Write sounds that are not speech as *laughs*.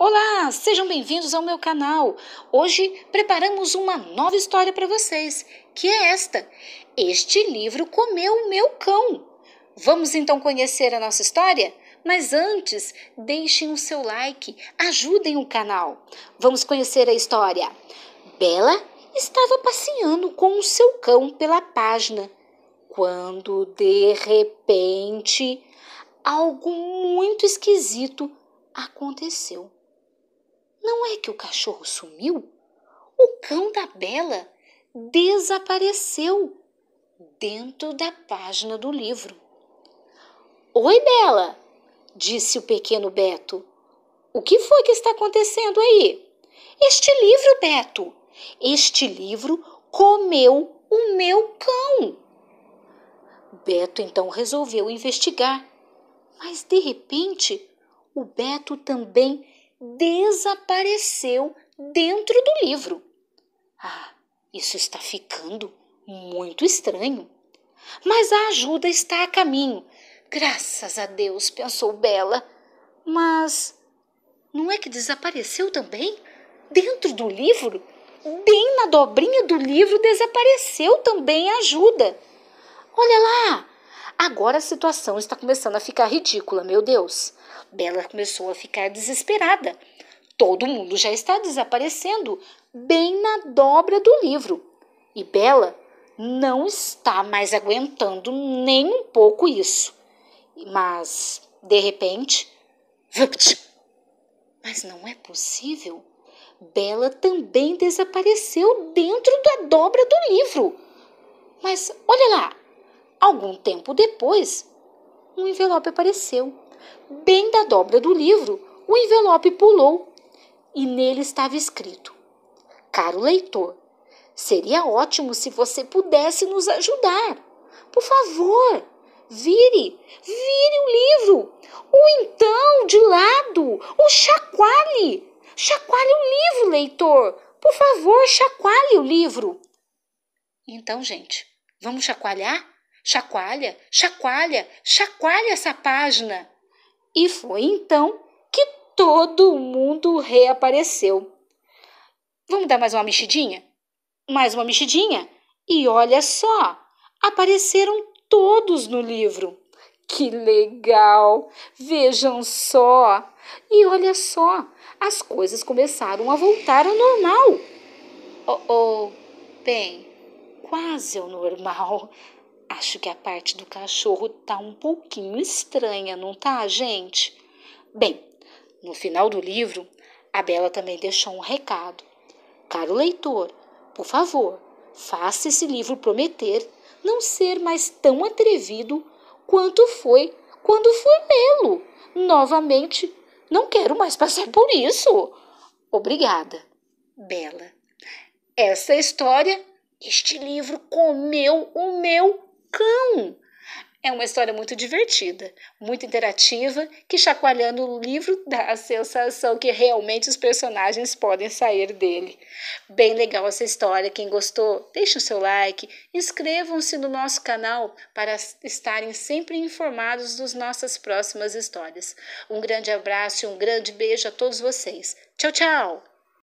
Olá, sejam bem-vindos ao meu canal. Hoje preparamos uma nova história para vocês, que é esta: Este livro comeu o meu cão. Vamos então conhecer a nossa história? Mas antes, deixem o seu like, ajudem o canal. Vamos conhecer a história. Bela estava passeando com o seu cão pela página quando de repente algo muito esquisito aconteceu. Não é que o cachorro sumiu? O cão da Bela desapareceu dentro da página do livro. Oi, Bela, disse o pequeno Beto. O que foi que está acontecendo aí? Este livro, Beto, este livro comeu o meu cão. Beto então resolveu investigar, mas de repente o Beto também desapareceu dentro do livro. Ah, isso está ficando muito estranho. Mas a ajuda está a caminho. Graças a Deus, pensou Bela. Mas não é que desapareceu também? Dentro do livro? Bem na dobrinha do livro desapareceu também a ajuda. Olha lá! Agora a situação está começando a ficar ridícula, meu Deus. Bela começou a ficar desesperada. Todo mundo já está desaparecendo, bem na dobra do livro. E Bela não está mais aguentando nem um pouco isso. Mas, de repente. *laughs* Mas não é possível. Bela também desapareceu dentro da dobra do livro. Mas olha lá, Algum tempo depois, um envelope apareceu. Bem da dobra do livro, o envelope pulou e nele estava escrito: Caro leitor, seria ótimo se você pudesse nos ajudar. Por favor, vire, vire o livro, ou então de lado, ou chacoalhe. Chacoalhe o livro, leitor. Por favor, chacoalhe o livro. Então, gente, vamos chacoalhar? Chacoalha, chacoalha, chacoalha essa página! E foi então que todo mundo reapareceu. Vamos dar mais uma mexidinha? Mais uma mexidinha? E olha só! Apareceram todos no livro. Que legal! Vejam só! E olha só, as coisas começaram a voltar ao normal. Oh, oh, bem, quase ao normal acho que a parte do cachorro tá um pouquinho estranha, não tá, gente? Bem, no final do livro, a Bela também deixou um recado. Caro leitor, por favor, faça esse livro prometer não ser mais tão atrevido quanto foi quando fui lê-lo. Novamente, não quero mais passar por isso. Obrigada, Bela. Essa história, este livro comeu o meu cão. É uma história muito divertida, muito interativa, que chacoalhando o livro dá a sensação que realmente os personagens podem sair dele. Bem legal essa história. Quem gostou, deixe o seu like, inscrevam-se no nosso canal para estarem sempre informados das nossas próximas histórias. Um grande abraço e um grande beijo a todos vocês. Tchau, tchau!